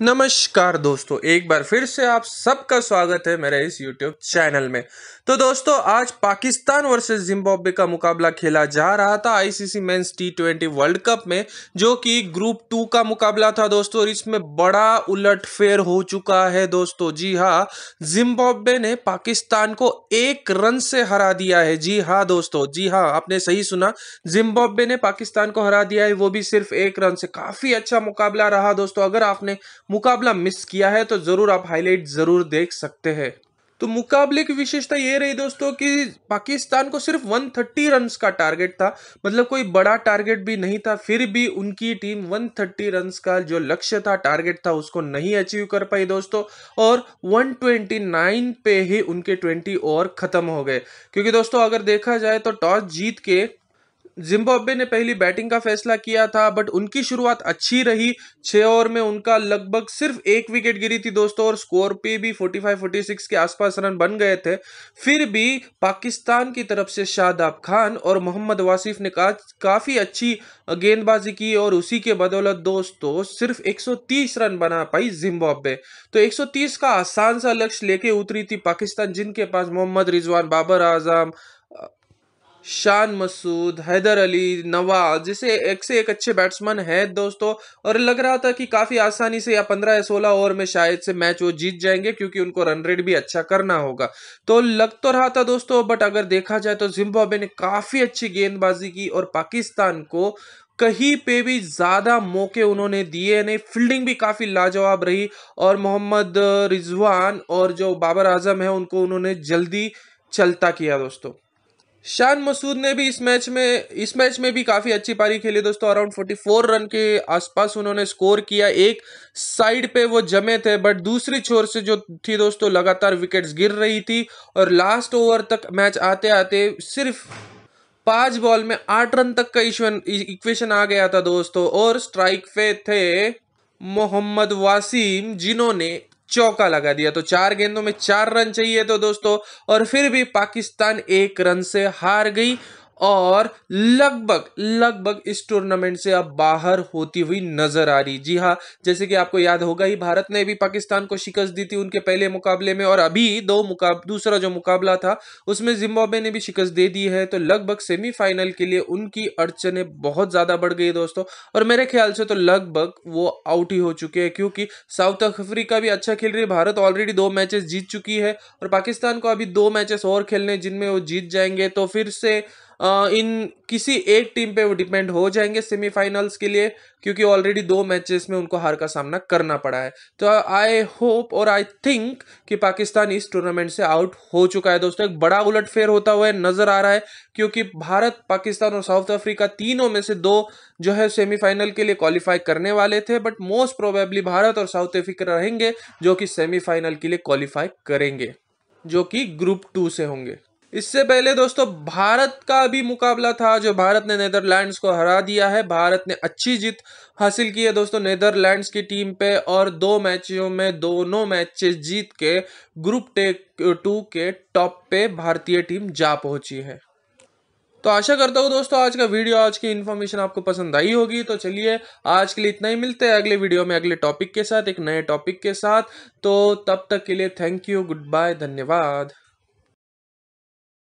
नमस्कार दोस्तों एक बार फिर से आप सबका स्वागत है मेरे इस YouTube चैनल में तो दोस्तों आज पाकिस्तान वर्सेस जिम्बाब्वे का मुकाबला खेला जा रहा था ICC men's T twenty World Cup में जो कि ग्रुप टू का मुकाबला था दोस्तों और इसमें बड़ा उलटफेर हो चुका है दोस्तों जी हाँ जिम्बाब्वे ने पाकिस्तान को एक रन से हरा दिया है जी हाँ दोस्तों जी हाँ आपने सही सुना जिम्बाब्वे ने पाकिस्तान को हरा दिया है वो भी सिर्फ एक रन से काफी अच्छा मुकाबला रहा दोस्तों अगर आपने मुकाबला मिस किया है तो ज़रूर आप हाईलाइट ज़रूर देख सकते हैं तो मुकाबले की विशेषता ये रही दोस्तों कि पाकिस्तान को सिर्फ 130 रन का टारगेट था मतलब कोई बड़ा टारगेट भी नहीं था फिर भी उनकी टीम 130 रन का जो लक्ष्य था टारगेट था उसको नहीं अचीव कर पाई दोस्तों और 129 पे ही उनके 20 ओवर खत्म हो गए क्योंकि दोस्तों अगर देखा जाए तो टॉस जीत के जिम्बाब्वे ने पहली बैटिंग का फैसला किया था बट उनकी शुरुआत अच्छी रही छः ओवर में उनका लगभग सिर्फ एक विकेट गिरी थी दोस्तों और स्कोर पे भी 45-46 के आसपास रन बन गए थे फिर भी पाकिस्तान की तरफ से शादाब खान और मोहम्मद वासिफ ने का, काफ़ी अच्छी गेंदबाजी की और उसी के बदौलत दोस्तों सिर्फ एक रन बना पाई जिम्बाब्वे तो एक का आसान सा लक्ष्य लेके उतरी थी पाकिस्तान जिनके पास मोहम्मद रिजवान बाबर आजम शान मसूद हैदर अली नवाज जैसे एक से एक अच्छे बैट्समैन है दोस्तों और लग रहा था कि काफ़ी आसानी से या पंद्रह या सोलह ओवर में शायद से मैच वो जीत जाएंगे क्योंकि उनको रन रेट भी अच्छा करना होगा तो लग तो रहा था दोस्तों बट अगर देखा जाए तो जिम्बाब्वे ने काफ़ी अच्छी गेंदबाजी की और पाकिस्तान को कहीं पे भी ज़्यादा मौके उन्होंने दिए नहीं फील्डिंग भी काफ़ी लाजवाब रही और मोहम्मद रिजवान और जो बाबर आजम है उनको उन्होंने जल्दी चलता किया दोस्तों शान मसूद ने भी इस मैच में इस मैच में भी काफ़ी अच्छी पारी खेली दोस्तों अराउंड 44 रन के आसपास उन्होंने स्कोर किया एक साइड पे वो जमे थे बट दूसरी छोर से जो थी दोस्तों लगातार विकेट्स गिर रही थी और लास्ट ओवर तक मैच आते आते सिर्फ पांच बॉल में आठ रन तक का इक्वेशन इक्वेशन आ गया था दोस्तों और स्ट्राइक पे थे मोहम्मद वासीम जिन्होंने चौका लगा दिया तो चार गेंदों में चार रन चाहिए तो दोस्तों और फिर भी पाकिस्तान एक रन से हार गई और लगभग लगभग इस टूर्नामेंट से अब बाहर होती हुई नजर आ रही जी हाँ जैसे कि आपको याद होगा ही भारत ने भी पाकिस्तान को शिकस्त दी थी उनके पहले मुकाबले में और अभी दो मुकाब दूसरा जो मुकाबला था उसमें जिम्बाब्वे ने भी शिकस्त दे दी है तो लगभग सेमीफाइनल के लिए उनकी अड़चने बहुत ज़्यादा बढ़ गई दोस्तों और मेरे ख्याल से तो लगभग वो आउट ही हो चुके हैं क्योंकि साउथ अफ्रीका भी अच्छा खेल रही है भारत ऑलरेडी दो मैचेस जीत चुकी है और पाकिस्तान को अभी दो मैचेस और खेलने जिनमें वो जीत जाएंगे तो फिर से इन किसी एक टीम पे वो डिपेंड हो जाएंगे सेमीफाइनल्स के लिए क्योंकि ऑलरेडी दो मैचेस में उनको हार का सामना करना पड़ा है तो आई होप और आई थिंक कि पाकिस्तान इस टूर्नामेंट से आउट हो चुका है दोस्तों एक बड़ा उलटफेर होता हुआ नजर आ रहा है क्योंकि भारत पाकिस्तान और साउथ अफ्रीका तीनों में से दो जो है सेमीफाइनल के लिए क्वालिफाई करने वाले थे बट मोस्ट प्रोबेबली भारत और साउथ अफ्रीका रहेंगे जो कि सेमीफाइनल के लिए क्वालिफाई करेंगे जो कि ग्रुप टू से होंगे इससे पहले दोस्तों भारत का भी मुकाबला था जो भारत ने नेदरलैंड्स को हरा दिया है भारत ने अच्छी जीत हासिल की है दोस्तों नेदरलैंड्स की टीम पे और दो मैचों में दोनों मैचेस जीत के ग्रुप टेक टू के टॉप पे भारतीय टीम जा पहुंची है तो आशा करता हूँ दोस्तों आज का वीडियो आज की इन्फॉर्मेशन आपको पसंद आई होगी तो चलिए आज के लिए इतना ही मिलते हैं अगले वीडियो में अगले टॉपिक के साथ एक नए टॉपिक के साथ तो तब तक के लिए थैंक यू गुड बाय धन्यवाद